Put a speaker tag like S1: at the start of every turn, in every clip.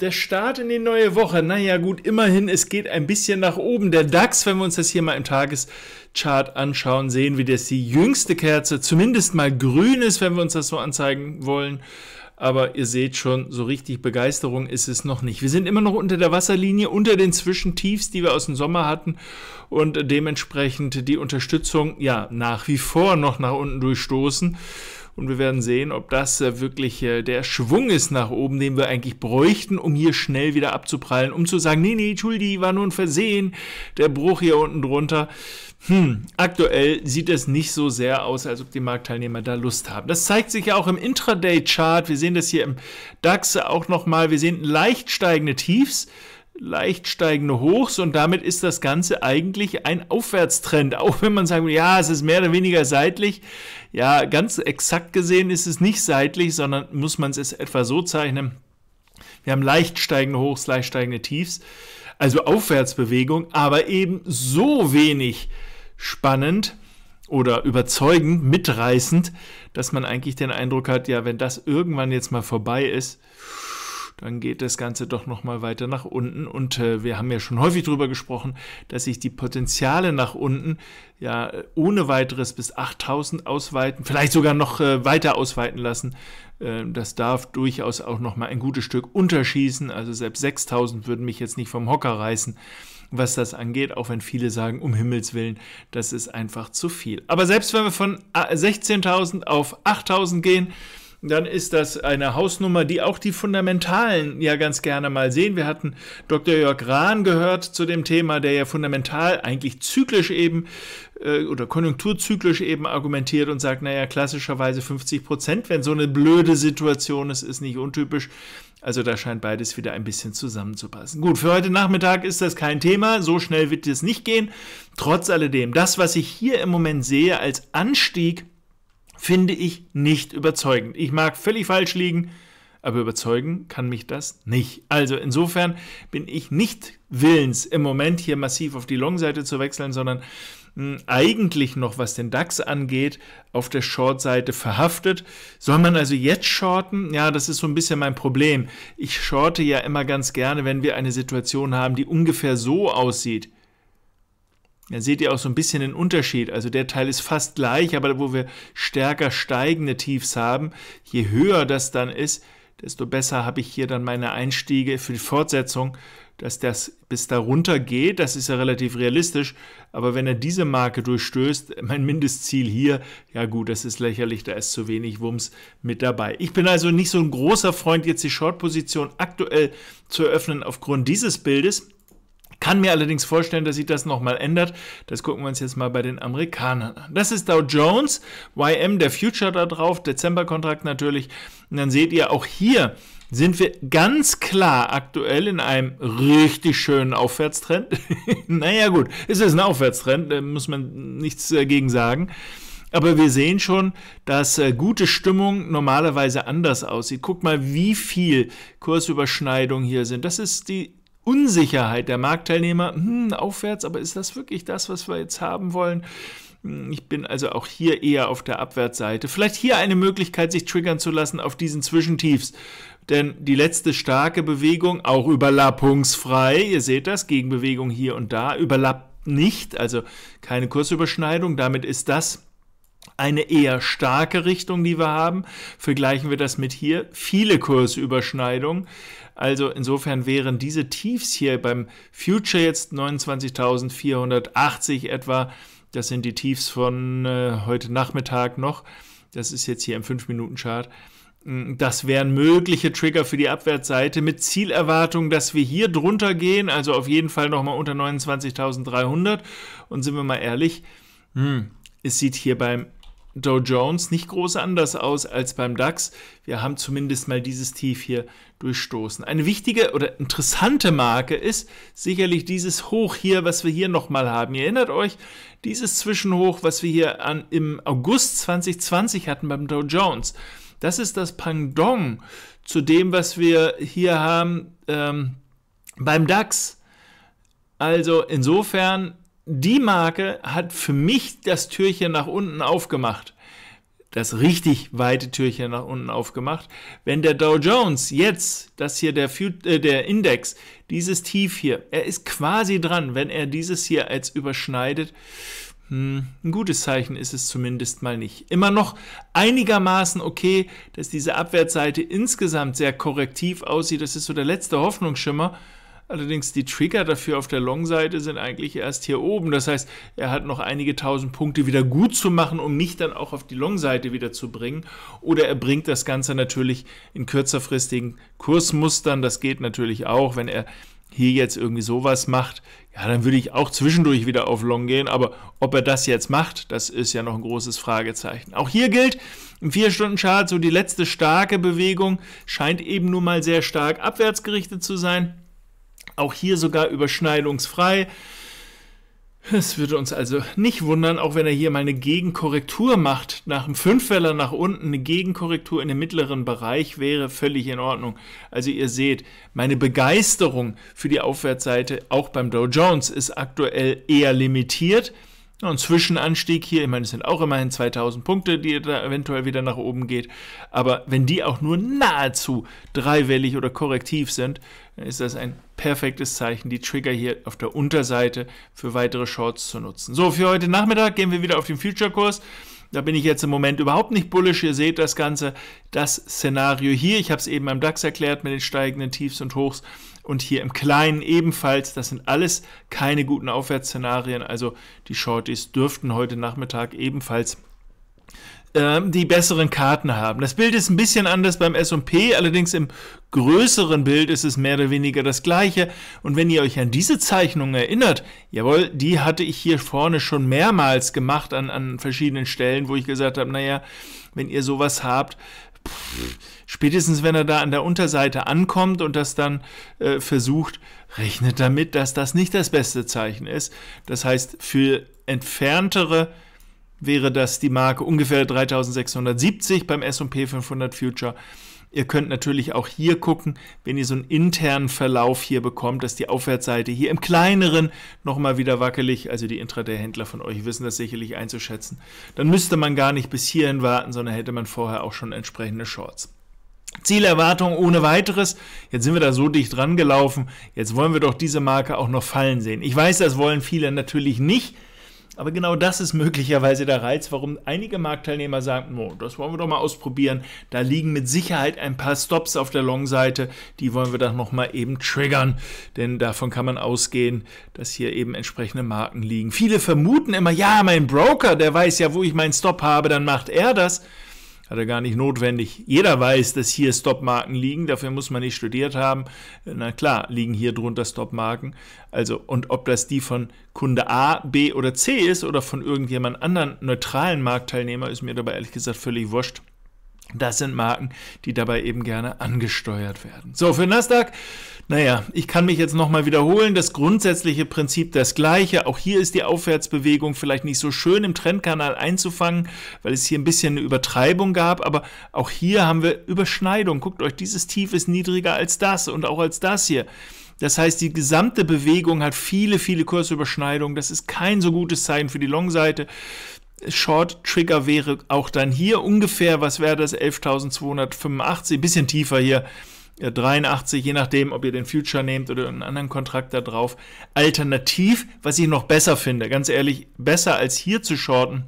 S1: Der Start in die neue Woche. Naja, gut, immerhin, es geht ein bisschen nach oben. Der DAX, wenn wir uns das hier mal im Tageschart anschauen, sehen wir, dass die jüngste Kerze zumindest mal grün ist, wenn wir uns das so anzeigen wollen. Aber ihr seht schon, so richtig Begeisterung ist es noch nicht. Wir sind immer noch unter der Wasserlinie, unter den Zwischentiefs, die wir aus dem Sommer hatten. Und dementsprechend die Unterstützung, ja, nach wie vor noch nach unten durchstoßen. Und wir werden sehen, ob das äh, wirklich äh, der Schwung ist nach oben, den wir eigentlich bräuchten, um hier schnell wieder abzuprallen, um zu sagen, nee, nee, Entschuldi, war nur ein Versehen, der Bruch hier unten drunter. Hm, aktuell sieht es nicht so sehr aus, als ob die Marktteilnehmer da Lust haben. Das zeigt sich ja auch im Intraday-Chart. Wir sehen das hier im DAX auch nochmal. Wir sehen leicht steigende Tiefs leicht steigende Hochs und damit ist das Ganze eigentlich ein Aufwärtstrend. Auch wenn man sagt, ja, es ist mehr oder weniger seitlich. Ja, ganz exakt gesehen ist es nicht seitlich, sondern muss man es etwa so zeichnen. Wir haben leicht steigende Hochs, leicht steigende Tiefs, also Aufwärtsbewegung, aber eben so wenig spannend oder überzeugend, mitreißend, dass man eigentlich den Eindruck hat, ja, wenn das irgendwann jetzt mal vorbei ist, dann geht das Ganze doch nochmal weiter nach unten. Und äh, wir haben ja schon häufig darüber gesprochen, dass sich die Potenziale nach unten ja ohne weiteres bis 8000 ausweiten, vielleicht sogar noch äh, weiter ausweiten lassen. Ähm, das darf durchaus auch nochmal ein gutes Stück unterschießen. Also selbst 6000 würden mich jetzt nicht vom Hocker reißen was das angeht, auch wenn viele sagen, um Himmels Willen, das ist einfach zu viel. Aber selbst wenn wir von 16.000 äh, auf 8.000 gehen, dann ist das eine Hausnummer, die auch die Fundamentalen ja ganz gerne mal sehen. Wir hatten Dr. Jörg Rahn gehört zu dem Thema, der ja fundamental eigentlich zyklisch eben äh, oder konjunkturzyklisch eben argumentiert und sagt, naja, klassischerweise 50 Prozent, wenn so eine blöde Situation ist, ist nicht untypisch. Also da scheint beides wieder ein bisschen zusammenzupassen. Gut, für heute Nachmittag ist das kein Thema. So schnell wird es nicht gehen. Trotz alledem, das, was ich hier im Moment sehe als Anstieg finde ich nicht überzeugend. Ich mag völlig falsch liegen, aber überzeugen kann mich das nicht. Also insofern bin ich nicht willens, im Moment hier massiv auf die Long-Seite zu wechseln, sondern hm, eigentlich noch, was den DAX angeht, auf der Short-Seite verhaftet. Soll man also jetzt shorten? Ja, das ist so ein bisschen mein Problem. Ich shorte ja immer ganz gerne, wenn wir eine Situation haben, die ungefähr so aussieht da seht ihr auch so ein bisschen den Unterschied. Also der Teil ist fast gleich, aber wo wir stärker steigende Tiefs haben, je höher das dann ist, desto besser habe ich hier dann meine Einstiege für die Fortsetzung, dass das bis darunter geht, das ist ja relativ realistisch, aber wenn er diese Marke durchstößt, mein Mindestziel hier, ja gut, das ist lächerlich, da ist zu wenig Wumms mit dabei. Ich bin also nicht so ein großer Freund, jetzt die Short-Position aktuell zu eröffnen aufgrund dieses Bildes, kann mir allerdings vorstellen, dass sich das nochmal ändert. Das gucken wir uns jetzt mal bei den Amerikanern an. Das ist Dow Jones, YM, der Future da drauf, Dezemberkontrakt natürlich. Und dann seht ihr auch hier, sind wir ganz klar aktuell in einem richtig schönen Aufwärtstrend. naja gut, es ist ein Aufwärtstrend, da äh, muss man nichts dagegen äh, sagen. Aber wir sehen schon, dass äh, gute Stimmung normalerweise anders aussieht. Guck mal, wie viel Kursüberschneidungen hier sind. Das ist die Unsicherheit der Marktteilnehmer, hm, aufwärts, aber ist das wirklich das, was wir jetzt haben wollen? Hm, ich bin also auch hier eher auf der Abwärtsseite. Vielleicht hier eine Möglichkeit, sich triggern zu lassen auf diesen Zwischentiefs. Denn die letzte starke Bewegung, auch überlappungsfrei, ihr seht das, Gegenbewegung hier und da, überlappt nicht, also keine Kursüberschneidung. Damit ist das eine eher starke Richtung, die wir haben. Vergleichen wir das mit hier. Viele Kursüberschneidungen. Also insofern wären diese Tiefs hier beim Future jetzt 29.480 etwa. Das sind die Tiefs von äh, heute Nachmittag noch. Das ist jetzt hier im 5-Minuten-Chart. Mm, das wären mögliche Trigger für die Abwärtsseite mit Zielerwartung, dass wir hier drunter gehen, also auf jeden Fall nochmal unter 29.300. Und sind wir mal ehrlich, hm, es sieht hier beim Dow Jones nicht groß anders aus als beim DAX. Wir haben zumindest mal dieses Tief hier durchstoßen. Eine wichtige oder interessante Marke ist sicherlich dieses Hoch hier, was wir hier nochmal haben. Ihr erinnert euch, dieses Zwischenhoch, was wir hier an, im August 2020 hatten beim Dow Jones. Das ist das Pendant zu dem, was wir hier haben ähm, beim DAX. Also insofern die Marke hat für mich das Türchen nach unten aufgemacht. Das richtig weite Türchen nach unten aufgemacht. Wenn der Dow Jones jetzt, das hier der, äh, der Index, dieses Tief hier, er ist quasi dran, wenn er dieses hier als überschneidet, hm, ein gutes Zeichen ist es zumindest mal nicht. Immer noch einigermaßen okay, dass diese Abwärtsseite insgesamt sehr korrektiv aussieht. Das ist so der letzte Hoffnungsschimmer. Allerdings die Trigger dafür auf der Long-Seite sind eigentlich erst hier oben. Das heißt, er hat noch einige tausend Punkte wieder gut zu machen, um mich dann auch auf die Long-Seite wieder zu bringen. Oder er bringt das Ganze natürlich in kürzerfristigen Kursmustern. Das geht natürlich auch, wenn er hier jetzt irgendwie sowas macht, ja, dann würde ich auch zwischendurch wieder auf Long gehen, aber ob er das jetzt macht, das ist ja noch ein großes Fragezeichen. Auch hier gilt, im 4-Stunden-Chart so die letzte starke Bewegung scheint eben nur mal sehr stark abwärts gerichtet zu sein. Auch hier sogar überschneidungsfrei. Es würde uns also nicht wundern, auch wenn er hier mal eine Gegenkorrektur macht. Nach dem Fünfweller nach unten eine Gegenkorrektur in den mittleren Bereich wäre völlig in Ordnung. Also ihr seht, meine Begeisterung für die Aufwärtsseite auch beim Dow Jones ist aktuell eher limitiert. Ein Zwischenanstieg hier, ich meine, es sind auch immerhin 2000 Punkte, die da eventuell wieder nach oben geht. Aber wenn die auch nur nahezu dreiwellig oder korrektiv sind, dann ist das ein perfektes Zeichen, die Trigger hier auf der Unterseite für weitere Shorts zu nutzen. So, für heute Nachmittag gehen wir wieder auf den Future-Kurs. Da bin ich jetzt im Moment überhaupt nicht bullisch. Ihr seht das Ganze, das Szenario hier. Ich habe es eben am DAX erklärt mit den steigenden Tiefs und Hochs und hier im Kleinen ebenfalls. Das sind alles keine guten Aufwärtsszenarien. Also die Shorties dürften heute Nachmittag ebenfalls ähm, die besseren Karten haben. Das Bild ist ein bisschen anders beim S&P, allerdings im größeren Bild ist es mehr oder weniger das gleiche. Und wenn ihr euch an diese Zeichnung erinnert, jawohl, die hatte ich hier vorne schon mehrmals gemacht an, an verschiedenen Stellen, wo ich gesagt habe, naja, wenn ihr sowas habt, pff, spätestens wenn er da an der Unterseite ankommt und das dann äh, versucht, rechnet damit, dass das nicht das beste Zeichen ist. Das heißt, für entferntere wäre das die Marke ungefähr 3670 beim S&P 500 Future. Ihr könnt natürlich auch hier gucken, wenn ihr so einen internen Verlauf hier bekommt, dass die Aufwärtsseite hier im kleineren nochmal wieder wackelig, also die Intraday-Händler von euch wissen das sicherlich einzuschätzen, dann müsste man gar nicht bis hierhin warten, sondern hätte man vorher auch schon entsprechende Shorts. Zielerwartung ohne weiteres. Jetzt sind wir da so dicht dran gelaufen. Jetzt wollen wir doch diese Marke auch noch fallen sehen. Ich weiß, das wollen viele natürlich nicht. Aber genau das ist möglicherweise der Reiz, warum einige Marktteilnehmer sagen, oh, das wollen wir doch mal ausprobieren. Da liegen mit Sicherheit ein paar Stops auf der Long-Seite, die wollen wir doch nochmal eben triggern. Denn davon kann man ausgehen, dass hier eben entsprechende Marken liegen. Viele vermuten immer, ja, mein Broker, der weiß ja, wo ich meinen Stop habe, dann macht er das hat er gar nicht notwendig. Jeder weiß, dass hier Stopmarken liegen, dafür muss man nicht studiert haben. Na klar, liegen hier drunter Stopmarken. Also, und ob das die von Kunde A, B oder C ist oder von irgendjemand anderen neutralen Marktteilnehmer, ist mir dabei ehrlich gesagt völlig wurscht. Das sind Marken, die dabei eben gerne angesteuert werden. So, für Nasdaq, naja, ich kann mich jetzt nochmal wiederholen. Das grundsätzliche Prinzip das gleiche. Auch hier ist die Aufwärtsbewegung vielleicht nicht so schön im Trendkanal einzufangen, weil es hier ein bisschen eine Übertreibung gab. Aber auch hier haben wir Überschneidung. Guckt euch, dieses Tief ist niedriger als das und auch als das hier. Das heißt, die gesamte Bewegung hat viele, viele Kursüberschneidungen. Das ist kein so gutes Zeichen für die Long-Seite. Short Trigger wäre auch dann hier ungefähr, was wäre das, 11.285, bisschen tiefer hier, 83, äh, je nachdem, ob ihr den Future nehmt oder einen anderen Kontrakt da drauf. Alternativ, was ich noch besser finde, ganz ehrlich, besser als hier zu shorten,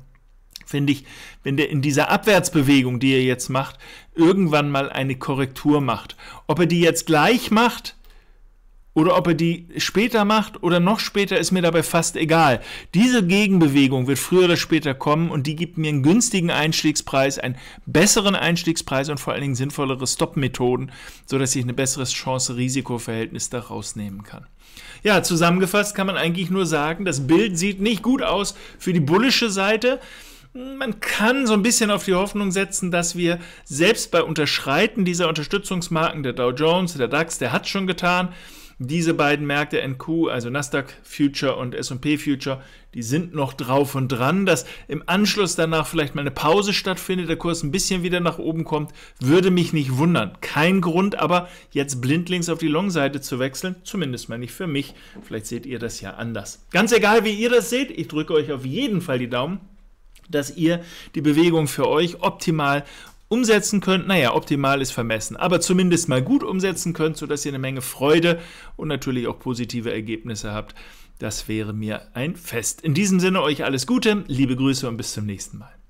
S1: finde ich, wenn der in dieser Abwärtsbewegung, die ihr jetzt macht, irgendwann mal eine Korrektur macht. Ob er die jetzt gleich macht, oder ob er die später macht oder noch später, ist mir dabei fast egal. Diese Gegenbewegung wird früher oder später kommen und die gibt mir einen günstigen Einstiegspreis, einen besseren Einstiegspreis und vor allen Dingen sinnvollere Stop-Methoden, sodass ich ein besseres Chance-Risiko-Verhältnis daraus nehmen kann. Ja, zusammengefasst kann man eigentlich nur sagen, das Bild sieht nicht gut aus für die bullische Seite. Man kann so ein bisschen auf die Hoffnung setzen, dass wir selbst bei Unterschreiten dieser Unterstützungsmarken, der Dow Jones, der DAX, der hat schon getan, diese beiden Märkte NQ, also Nasdaq Future und S&P Future, die sind noch drauf und dran. Dass im Anschluss danach vielleicht mal eine Pause stattfindet, der Kurs ein bisschen wieder nach oben kommt, würde mich nicht wundern. Kein Grund, aber jetzt blindlings auf die Long-Seite zu wechseln, zumindest mal nicht für mich. Vielleicht seht ihr das ja anders. Ganz egal, wie ihr das seht, ich drücke euch auf jeden Fall die Daumen dass ihr die Bewegung für euch optimal umsetzen könnt, naja, optimal ist vermessen, aber zumindest mal gut umsetzen könnt, sodass ihr eine Menge Freude und natürlich auch positive Ergebnisse habt. Das wäre mir ein Fest. In diesem Sinne euch alles Gute, liebe Grüße und bis zum nächsten Mal.